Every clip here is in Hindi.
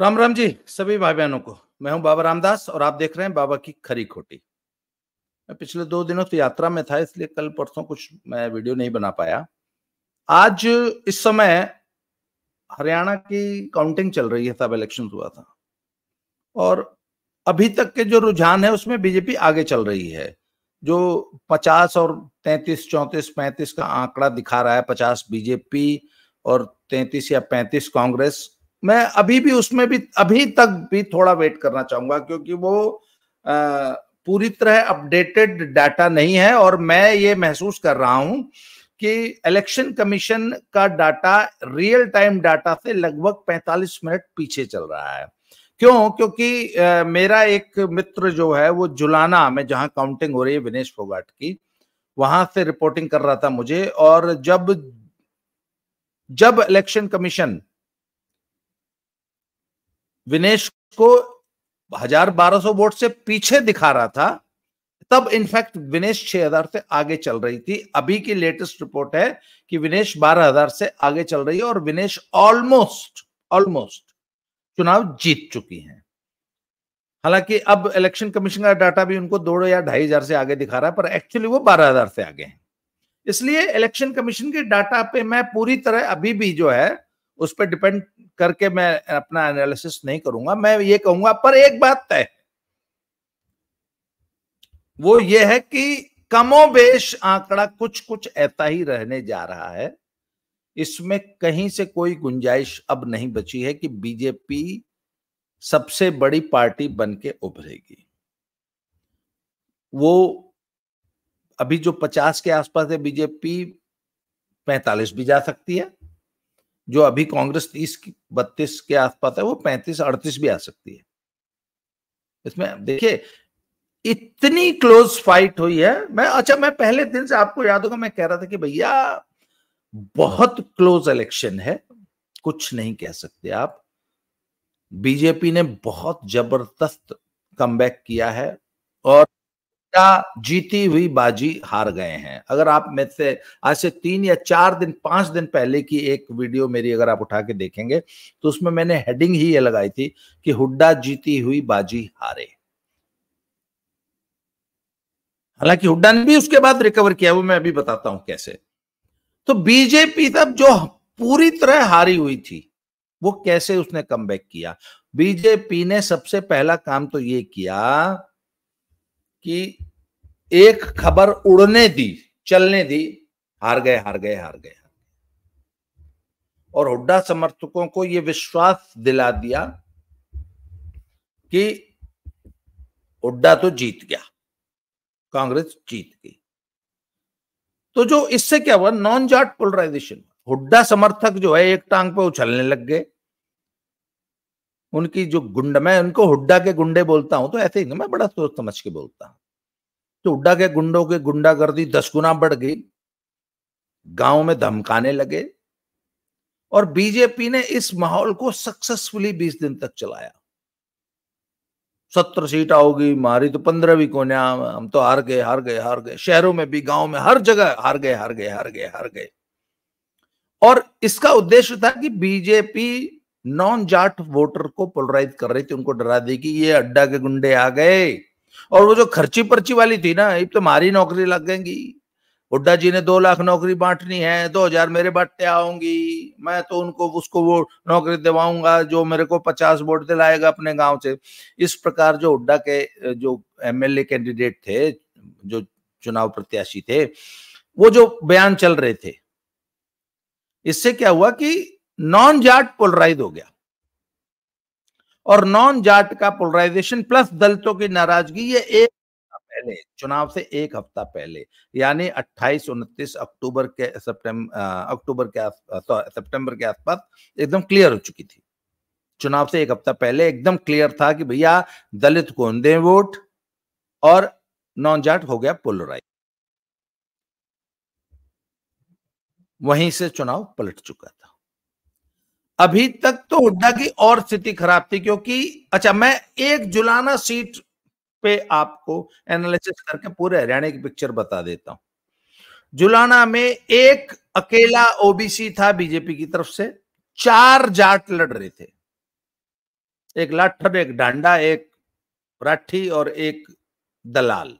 राम राम जी सभी भाई बहनों को मैं हूं बाबा रामदास और आप देख रहे हैं बाबा की खरी खोटी मैं पिछले दो दिनों से यात्रा में था इसलिए कल परसों कुछ मैं वीडियो नहीं बना पाया आज इस समय हरियाणा की काउंटिंग चल रही है सब इलेक्शन हुआ था और अभी तक के जो रुझान है उसमें बीजेपी आगे चल रही है जो 50 और 33 34 35 का आंकड़ा दिखा रहा है 50 बीजेपी और 33 या 35 कांग्रेस मैं अभी भी उसमें भी अभी तक भी थोड़ा वेट करना चाहूंगा क्योंकि वो आ, पूरी तरह अपडेटेड डाटा नहीं है और मैं ये महसूस कर रहा हूं कि इलेक्शन कमीशन का डाटा रियल टाइम डाटा से लगभग 45 मिनट पीछे चल रहा है क्यों क्योंकि आ, मेरा एक मित्र जो है वो जुलाना में जहां काउंटिंग हो रही है विनेश फोगाट की वहां से रिपोर्टिंग कर रहा था मुझे और जब जब इलेक्शन कमीशन विनेश को हजार बारह सौ वोट से पीछे दिखा रहा था तब इनफैक्ट विनेश छह हजार से आगे चल रही थी अभी की लेटेस्ट रिपोर्ट है कि विनेश बारह हजार से आगे चल रही है और विनेश ऑलमोस्ट ऑलमोस्ट चुनाव जीत चुकी हैं हालांकि अब इलेक्शन कमीशन का डाटा भी उनको दो या ढाई हजार से आगे दिखा रहा है पर एक्चुअली वो बारह हजार से आगे हैं इसलिए इलेक्शन कमीशन के डाटा पे मैं पूरी तरह अभी भी जो है उस पर डिपेंड करके मैं अपना एनालिसिस नहीं करूंगा मैं ये कहूंगा पर एक बात तय वो ये है कि कमोबेश आंकड़ा कुछ कुछ ऐसा ही रहने जा रहा है इसमें कहीं से कोई गुंजाइश अब नहीं बची है कि बीजेपी सबसे बड़ी पार्टी बन के उभरेगी वो अभी जो पचास के आसपास है बीजेपी पैंतालीस भी जा सकती है जो अभी कांग्रेस तीस बत्तीस के आसपास है वो पैंतीस अड़तीस भी आ सकती है इसमें देखिए इतनी क्लोज फाइट हुई है मैं अच्छा मैं पहले दिन से आपको याद होगा मैं कह रहा था कि भैया बहुत क्लोज इलेक्शन है कुछ नहीं कह सकते आप बीजेपी ने बहुत जबरदस्त कम किया है और क्या जीती हुई बाजी हार गए हैं अगर आप में से आज से तीन या चार दिन पांच दिन पहले की एक वीडियो मेरी अगर आप उठा के देखेंगे तो उसमें मैंने हेडिंग ही ये लगाई थी कि हुड्डा जीती हुई बाजी हारे हालांकि हुड्डा ने भी उसके बाद रिकवर किया वो मैं अभी बताता हूं कैसे तो बीजेपी तब जो पूरी तरह हारी हुई थी वो कैसे उसने कम किया बीजेपी ने सबसे पहला काम तो ये किया कि एक खबर उड़ने दी चलने दी हार गए हार गए हार गए और हुड्डा समर्थकों को यह विश्वास दिला दिया कि हुड्डा तो जीत गया कांग्रेस जीत गई तो जो इससे क्या हुआ नॉन जाट पोलराइजेशन हुड्डा समर्थक जो है एक टांग पे उछलने लग गए उनकी जो गुंड मैं उनको हुड्डा के गुंडे बोलता हूं तो ऐसे ही ना मैं बड़ा सोच समझ के बोलता हूं तो के गुंडों की गुंडागर्दी दस गुना बढ़ गई गांव में धमकाने लगे और बीजेपी ने इस माहौल को सक्सेसफुली बीस दिन तक चलाया सत्र सीट आओगी मारी तो पंद्रह भी कोने हम तो हार गए हार गए हार गए शहरों में भी गांव में हर जगह हार गए हार गए हार गए हार गए और इसका उद्देश्य था कि बीजेपी नॉन जाट वोटर को पोलराइज कर रही थी उनको डरा दी कि ये अड्डा के गुंडे आ गए और वो जो खर्ची पर्ची वाली थी ना ये तो हमारी नौकरी लग गएंगी हुड्डा जी ने दो लाख नौकरी बांटनी है दो हजार मेरे बांटते आऊंगी मैं तो उनको उसको वो नौकरी दिवाऊंगा जो मेरे को पचास वोट दिलाएगा अपने गांव से इस प्रकार जो हुड्डा के जो एमएलए कैंडिडेट थे जो चुनाव प्रत्याशी थे वो जो बयान चल रहे थे इससे क्या हुआ कि नॉन जाट पोलराइज हो गया और नॉन जाट का पोलराइजेशन प्लस दलितों की नाराजगी ये एक पहले चुनाव से एक हफ्ता पहले यानी 28 उनतीस अक्टूबर के सितंबर अक्टूबर के सितंबर के आसपास एकदम क्लियर हो चुकी थी चुनाव से एक हफ्ता पहले एकदम क्लियर था कि भैया दलित को दे वोट और नॉन जाट हो गया पोलराइज वहीं से चुनाव पलट चुका था अभी तक तो हुड्डा की और स्थिति खराब थी क्योंकि अच्छा मैं एक जुलाना सीट पे आपको एनालिसिस करके पूरे हरियाणा की पिक्चर बता देता हूं जुलाना में एक अकेला ओबीसी था बीजेपी की तरफ से चार जाट लड़ रहे थे एक लाठर एक डांडा एक राठी और एक दलाल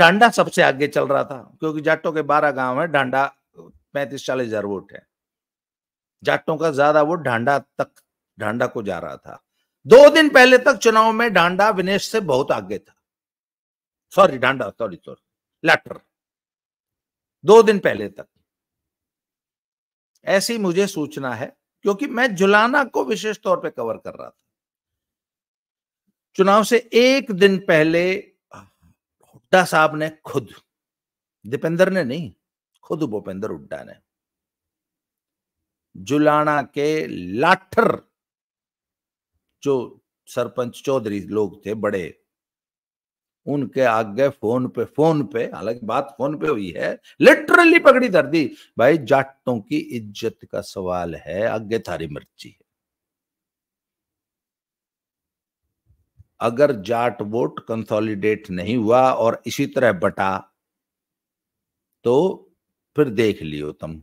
डांडा सबसे आगे चल रहा था क्योंकि जाटों के बारह गांव है डांडा पैंतीस चालीस हजार वोट है जाटों का ज्यादा वोट ढांडा तक ढांडा को जा रहा था दो दिन पहले तक चुनाव में ढांडा विनेश से बहुत आगे था sorry Dhanda sorry sorry later दो दिन पहले तक ऐसी मुझे सूचना है क्योंकि मैं जुलाना को विशेष तौर पे कवर कर रहा था चुनाव से एक दिन पहले हुड्डा साहब ने खुद दीपेंद्र ने नहीं खुद भूपेंद्र हुड्डा ने जुलाना के लाठर जो सरपंच चौधरी लोग थे बड़े उनके आगे फोन पे फोन पे हालांकि बात फोन पे हुई है लिटरली पकड़ी धर दी भाई जाटों की इज्जत का सवाल है आगे थारी मर्जी है अगर जाट वोट कंसोलिडेट नहीं हुआ और इसी तरह बटा तो फिर देख लियो तुम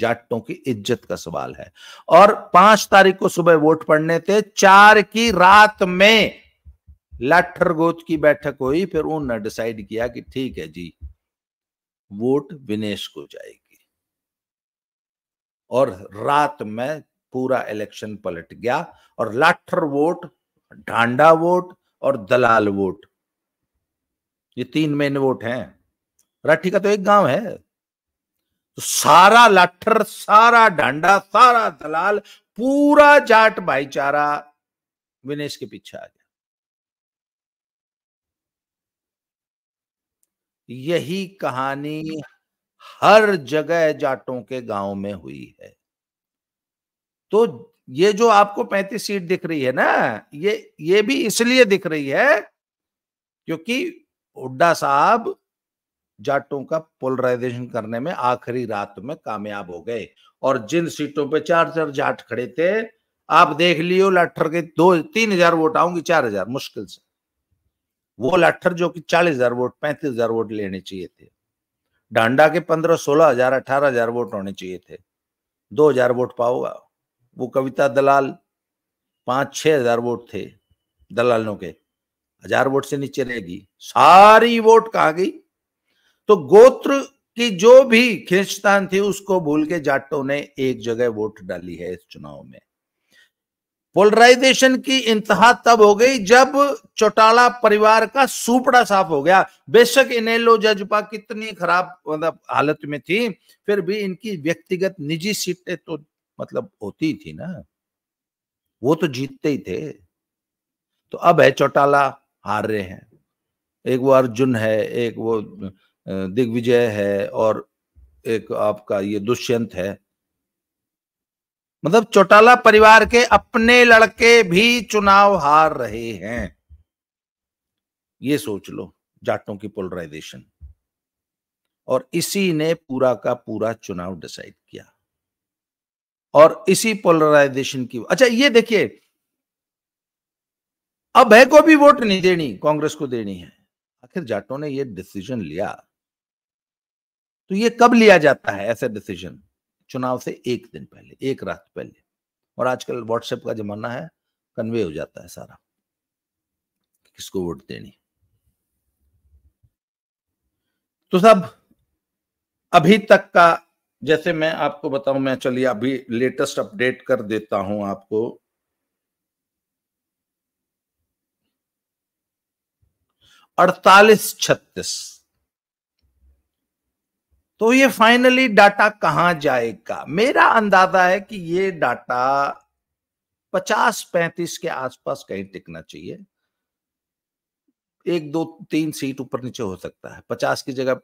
जाटों की इज्जत का सवाल है और पांच तारीख को सुबह वोट पड़ने थे चार की रात में लाठर गोद की बैठक हुई फिर उन्होंने डिसाइड किया कि ठीक है जी वोट विनेश को जाएगी और रात में पूरा इलेक्शन पलट गया और लाठर वोट ढांडा वोट और दलाल वोट ये तीन मेन वोट हैं राठी का तो एक गांव है तो सारा लठर सारा ढांडा सारा दलाल पूरा जाट भाईचारा विनेश के पीछे आ गया यही कहानी हर जगह जाटों के गांव में हुई है तो ये जो आपको पैंतीस सीट दिख रही है ना ये ये भी इसलिए दिख रही है क्योंकि हुड्डा साहब जाटों का पोलराइजेशन करने में आखिरी रात में कामयाब हो गए और जिन सीटों पे चार चार जाट खड़े थे आप देख लियो लाठर के दो तीन हजार वोट आऊंगी चार हजार मुश्किल से वो लाठर जो कि चालीस हजार वोट पैंतीस हजार वोट लेने चाहिए थे डांडा के पंद्रह सोलह हजार अठारह हजार वोट होने चाहिए थे दो हजार वोट पाओगा वो कविता दलाल पांच छह हजार वोट थे दलालों के हजार वोट से नीचे रहेगी सारी वोट कहा गई तो गोत्र की जो भी खींचतान थी उसको भूल के जाटों ने एक जगह वोट डाली है इस चुनाव में पोलराइजेशन की इंतहा तब हो गई जब चौटाला परिवार का सूपड़ा साफ हो गया बेशक इनेलो जजपा कितनी खराब मतलब हालत में थी फिर भी इनकी व्यक्तिगत निजी सीटें तो मतलब होती थी ना वो तो जीतते ही थे तो अब है चौटाला हार रहे हैं एक वो अर्जुन है एक वो दिग्विजय है और एक आपका ये दुष्यंत है मतलब चौटाला परिवार के अपने लड़के भी चुनाव हार रहे हैं ये सोच लो जाटों की पोलराइजेशन और इसी ने पूरा का पूरा चुनाव डिसाइड किया और इसी पोलराइजेशन की अच्छा ये देखिए अब है को भी वोट नहीं देनी कांग्रेस को देनी है आखिर जाटों ने ये डिसीजन लिया तो ये कब लिया जाता है ऐसा डिसीजन चुनाव से एक दिन पहले एक रात पहले और आजकल व्हाट्सएप का जमाना है कन्वे हो जाता है सारा किसको वोट देनी तो सब अभी तक का जैसे मैं आपको बताऊं मैं चलिए अभी लेटेस्ट अपडेट कर देता हूं आपको अड़तालीस छत्तीस तो ये फाइनली डाटा कहां जाएगा मेरा अंदाजा है कि ये डाटा 50-35 के आसपास कहीं टिकना चाहिए एक दो तीन सीट ऊपर नीचे हो सकता है 50 की जगह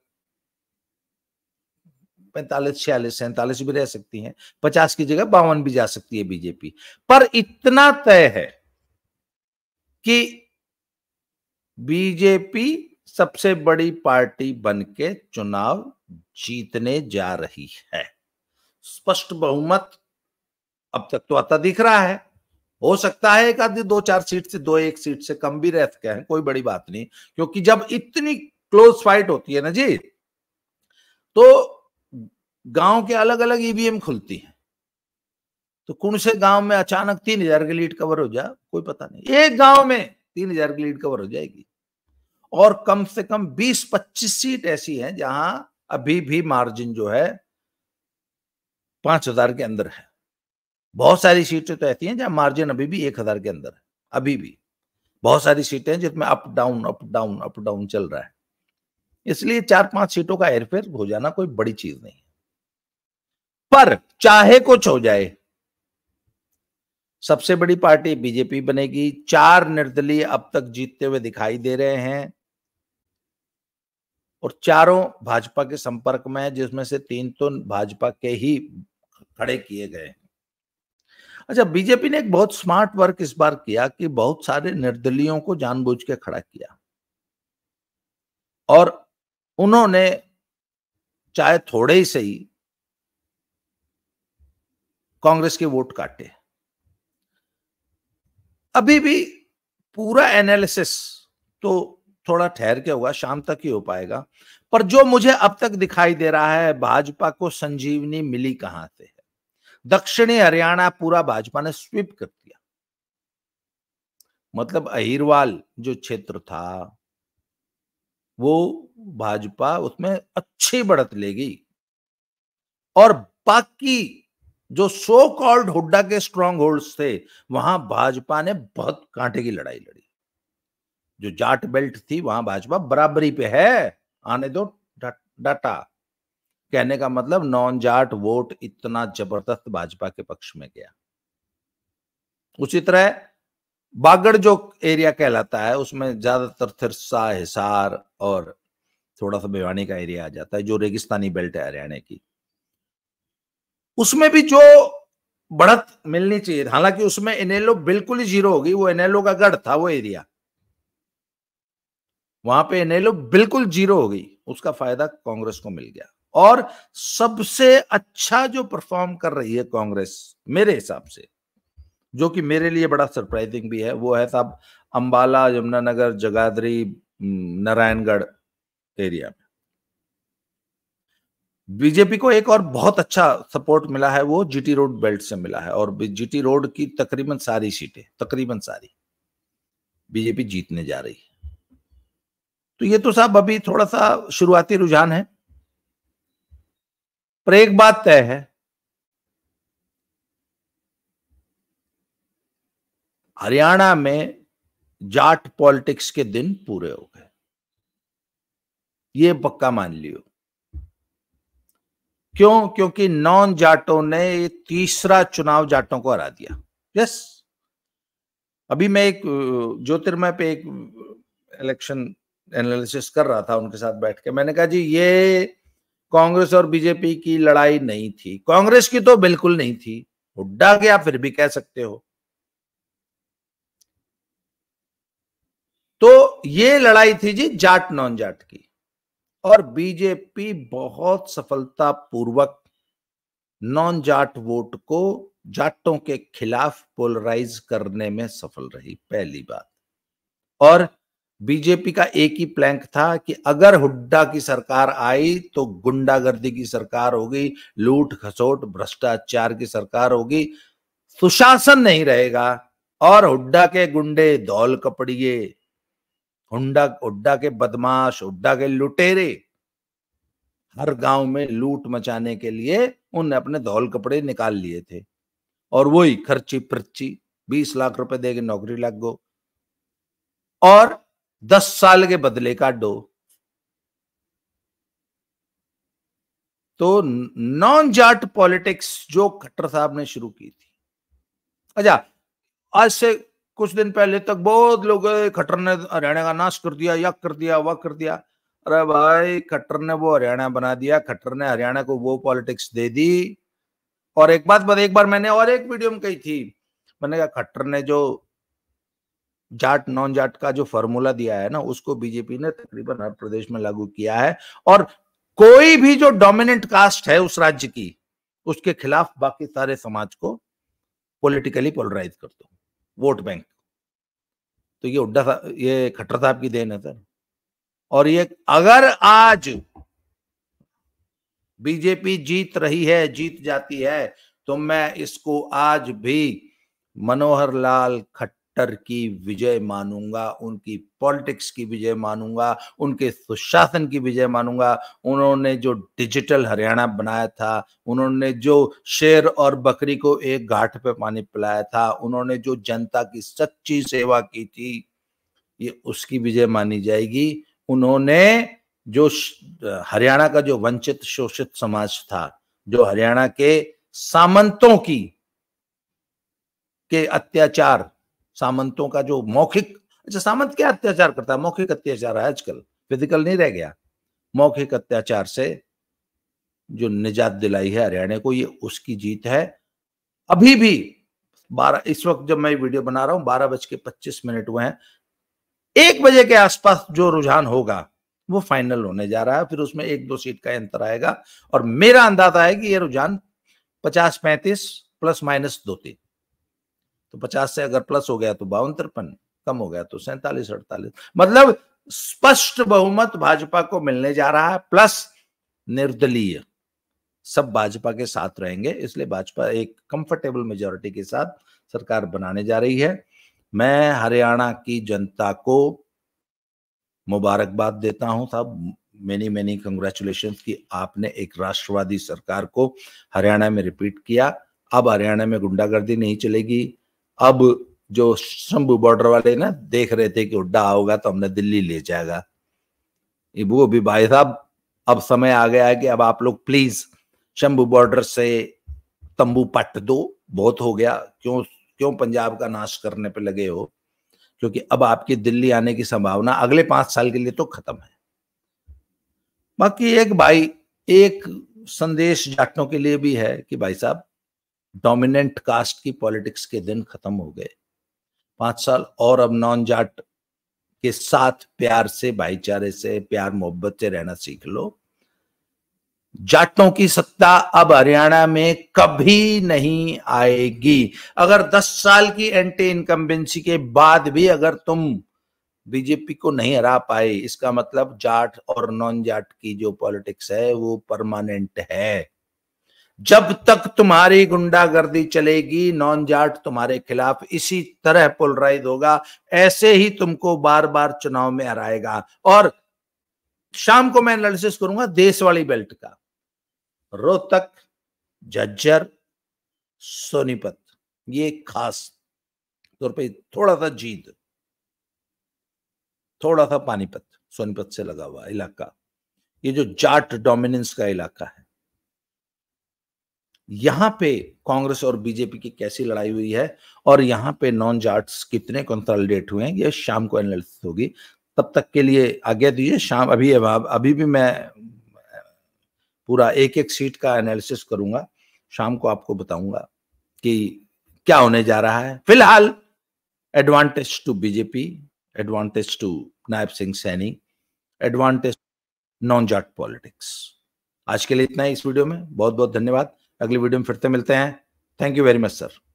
पैंतालीस छियालीस सैंतालीस भी रह सकती हैं पचास की जगह बावन भी जा सकती है बीजेपी पर इतना तय है कि बीजेपी सबसे बड़ी पार्टी बन के चुनाव जीतने जा रही है स्पष्ट बहुमत अब तक तो आता दिख रहा है हो सकता है एक आधी दो चार सीट से दो एक सीट से कम भी रह सके हैं कोई बड़ी बात नहीं क्योंकि जब इतनी क्लोज फाइट होती है ना जी तो गांव के अलग अलग ईवीएम खुलती है तो कौन से गांव में अचानक तीन हजार की लीड कवर हो जाए कोई पता नहीं एक गांव में तीन हजार की लीड कवर हो जाएगी और कम से कम 20-25 सीट ऐसी हैं जहां अभी भी मार्जिन जो है पांच हजार के अंदर है बहुत सारी सीटें तो ऐसी हैं जहां मार्जिन अभी भी एक हजार के अंदर है अभी भी बहुत सारी सीटें हैं जिसमें up down up down up down चल रहा है इसलिए चार पांच सीटों का एयरफेयर हो जाना कोई बड़ी चीज नहीं पर चाहे कुछ हो जाए सबसे बड़ी पार्टी बीजेपी बनेगी चार निर्दलीय अब तक जीतते हुए दिखाई दे रहे हैं और चारों भाजपा के संपर्क में है जिसमें से तीन तो भाजपा के ही खड़े किए गए अच्छा बीजेपी ने एक बहुत स्मार्ट वर्क इस बार किया कि बहुत सारे निर्दलियों को जानबूझ के खड़ा किया और उन्होंने चाहे थोड़े ही सही कांग्रेस के वोट काटे अभी भी पूरा एनालिसिस तो थोड़ा ठहर के होगा शाम तक ही हो पाएगा पर जो मुझे अब तक दिखाई दे रहा है भाजपा को संजीवनी मिली कहां से है दक्षिणी हरियाणा पूरा भाजपा ने स्वीप कर दिया मतलब अहिरवाल जो क्षेत्र था वो भाजपा उसमें अच्छी बढ़त लेगी और बाकी जो सो कॉल्ड हुड्डा के स्ट्रांग होल्ड थे वहां भाजपा ने बहुत कांटे की लड़ाई लड़ी जो जाट बेल्ट थी वहां भाजपा बराबरी पे है आने दो डाटा कहने का मतलब नॉन जाट वोट इतना जबरदस्त भाजपा के पक्ष में गया उसी तरह बागड़ जो एरिया कहलाता है उसमें ज्यादातर थिरसा हिसार और थोड़ा सा भिवानी का एरिया आ जाता है जो रेगिस्तानी बेल्ट है हरियाणा की उसमें भी जो बढ़त मिलनी चाहिए हालांकि उसमें इनेलो बिल्कुल ही जीरो हो गई वो इनेलो का गढ़ था वो एरिया वहां पे इनेलो बिल्कुल जीरो हो गई उसका फायदा कांग्रेस को मिल गया और सबसे अच्छा जो परफॉर्म कर रही है कांग्रेस मेरे हिसाब से जो कि मेरे लिए बड़ा सरप्राइजिंग भी है वो है साहब अंबाला यमुनानगर जगाधरी नारायणगढ़ एरिया में बीजेपी को एक और बहुत अच्छा सपोर्ट मिला है वो जीटी रोड बेल्ट से मिला है और जीटी रोड की तकरीबन सारी सीटें तकरीबन सारी बीजेपी जीतने जा रही है तो ये तो साहब अभी थोड़ा सा शुरुआती रुझान है पर एक बात तय है हरियाणा में जाट पॉलिटिक्स के दिन पूरे हो गए ये पक्का मान लियो क्यों क्योंकि नॉन जाटों ने तीसरा चुनाव जाटों को हरा दिया यस अभी मैं एक ज्योतिर्मय पे एक इलेक्शन एनालिसिस कर रहा था उनके साथ बैठ के मैंने कहा जी ये कांग्रेस और बीजेपी की लड़ाई नहीं थी कांग्रेस की तो बिल्कुल नहीं थी हुड्डा के आप फिर भी कह सकते हो तो ये लड़ाई थी जी जाट नॉन जाट की और बीजेपी बहुत सफलतापूर्वक नॉन जाट वोट को जाटों के खिलाफ पोलराइज करने में सफल रही पहली बात और बीजेपी का एक ही प्लैंक था कि अगर हुड्डा की सरकार आई तो गुंडागर्दी की सरकार होगी लूट खसोट भ्रष्टाचार की सरकार होगी सुशासन नहीं रहेगा और हुड्डा के गुंडे दौल कपड़िए हुड्डा हुड्डा के बदमाश हुड्डा के लुटेरे हर गांव में लूट मचाने के लिए उन अपने धौल कपड़े निकाल लिए थे और वही खर्ची पर्ची बीस लाख रुपए दे के नौकरी लग गो और दस साल के बदले का डो तो नॉन जाट पॉलिटिक्स जो खट्टर साहब ने शुरू की थी अच्छा आज से कुछ दिन पहले तक बहुत लोग खट्टर ने हरियाणा का नाश कर दिया यक कर दिया वक़ कर दिया अरे भाई खट्टर ने वो हरियाणा बना दिया खट्टर ने हरियाणा को वो पॉलिटिक्स दे दी और एक बात एक बार मैंने और एक वीडियो में कही थी मैंने कहा खट्टर ने जो जाट नॉन जाट का जो फॉर्मूला दिया है ना उसको बीजेपी ने तकरीबन हर प्रदेश में लागू किया है और कोई भी जो डोमिनेंट कास्ट है उस राज्य की उसके खिलाफ बाकी सारे समाज को पॉलिटिकली पोलराइज कर दो वोट बैंक तो ये उड्डा साहब ये खट्टर साहब की देन है सर और ये अगर आज बीजेपी जीत रही है जीत जाती है तो मैं इसको आज भी मनोहर लाल खट्टर डॉक्टर की विजय मानूंगा उनकी पॉलिटिक्स की विजय मानूंगा उनके सुशासन की विजय मानूंगा उन्होंने जो डिजिटल हरियाणा बनाया था उन्होंने जो शेर और बकरी को एक घाट पे पानी पिलाया था उन्होंने जो जनता की सच्ची सेवा की थी ये उसकी विजय मानी जाएगी उन्होंने जो हरियाणा का जो वंचित शोषित समाज था जो हरियाणा के सामंतों की के अत्याचार सामंतों का जो मौखिक अच्छा सामंत क्या अत्याचार करता है मौखिक अत्याचार है आजकल फिजिकल नहीं रह गया मौखिक अत्याचार से जो निजात दिलाई है हरियाणा को ये उसकी जीत है अभी भी बारह इस वक्त जब मैं वीडियो बना रहा हूं बारह बज के पच्चीस मिनट हुए हैं एक बजे के आसपास जो रुझान होगा वो फाइनल होने जा रहा है फिर उसमें एक दो सीट का अंतर आएगा और मेरा अंदाजा है कि ये रुझान पचास पैंतीस प्लस माइनस दो तीन तो पचास से अगर प्लस हो गया तो बावन तिरपन कम हो गया तो सैंतालीस अड़तालीस मतलब स्पष्ट बहुमत भाजपा को मिलने जा रहा है प्लस निर्दलीय सब भाजपा के साथ रहेंगे इसलिए भाजपा एक कंफर्टेबल मेजोरिटी के साथ सरकार बनाने जा रही है मैं हरियाणा की जनता को मुबारकबाद देता हूं साहब मेनी मेनी कंग्रेचुलेशन कि आपने एक राष्ट्रवादी सरकार को हरियाणा में रिपीट किया अब हरियाणा में गुंडागर्दी नहीं चलेगी अब जो शंभू बॉर्डर वाले ना देख रहे थे कि हुड्डा होगा तो हमने दिल्ली ले जाएगा वो भी भाई साहब अब समय आ गया है कि अब आप लोग प्लीज शंभू बॉर्डर से तंबू पट दो बहुत हो गया क्यों क्यों पंजाब का नाश करने पे लगे हो क्योंकि अब आपकी दिल्ली आने की संभावना अगले पांच साल के लिए तो खत्म है बाकी एक भाई एक संदेश जाटों के लिए भी है कि भाई साहब डोमिनेंट कास्ट की पॉलिटिक्स के दिन खत्म हो गए पांच साल और अब नॉन जाट के साथ प्यार से भाईचारे से प्यार मोहब्बत से रहना सीख लो जाटों की सत्ता अब हरियाणा में कभी नहीं आएगी अगर 10 साल की एंटी इनकम्बेंसी के बाद भी अगर तुम बीजेपी को नहीं हरा पाए इसका मतलब जाट और नॉन जाट की जो पॉलिटिक्स है वो परमानेंट है जब तक तुम्हारी गुंडागर्दी चलेगी नॉन जाट तुम्हारे खिलाफ इसी तरह पोलराइज होगा ऐसे ही तुमको बार बार चुनाव में हराएगा और शाम को मैं एनालिसिस करूंगा देश वाली बेल्ट का रोहतक झज्जर सोनीपत ये खास तौर पे थोड़ा सा जीत थोड़ा सा पानीपत सोनीपत से लगा हुआ इलाका ये जो जाट डोमिनेंस का इलाका है यहां पे कांग्रेस और बीजेपी की कैसी लड़ाई हुई है और यहां पे नॉन जाट्स कितने कंसोलिडेट हुए हैं ये शाम को एनालिसिस होगी तब तक के लिए आज्ञा दीजिए शाम अभी अभी भी मैं पूरा एक एक सीट का एनालिसिस करूंगा शाम को आपको बताऊंगा कि क्या होने जा रहा है फिलहाल advantage to BJP advantage to Nayab Singh Saini advantage non Jat politics आज के लिए इतना ही इस वीडियो में बहुत बहुत धन्यवाद अगली वीडियो में फिर से मिलते हैं thank you very much sir